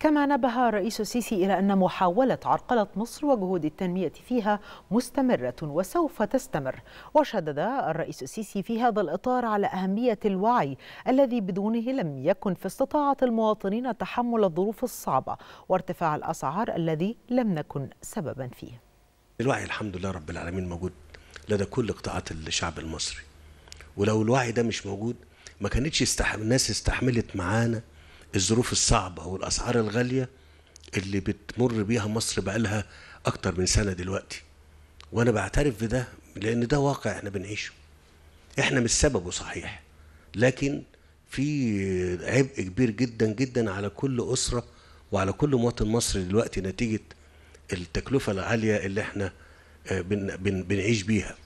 كما نبه الرئيس السيسي إلى أن محاولة عرقلة مصر وجهود التنمية فيها مستمرة وسوف تستمر وشدد الرئيس السيسي في هذا الإطار على أهمية الوعي الذي بدونه لم يكن في استطاعة المواطنين تحمل الظروف الصعبة وارتفاع الأسعار الذي لم نكن سببا فيه الوعي الحمد لله رب العالمين موجود لدى كل قطاعات الشعب المصري ولو الوعي ده مش موجود ما كانتش الناس استحملت معانا الظروف الصعبة والأسعار الغالية اللي بتمر بيها مصر بقالها أكتر من سنة دلوقتي وأنا بعترف بده لأن ده واقع إحنا بنعيشه إحنا مش سببه صحيح لكن في عبء كبير جدا جدا على كل أسرة وعلى كل مواطن مصري دلوقتي نتيجة التكلفة العالية اللي احنا آه، بنعيش بيها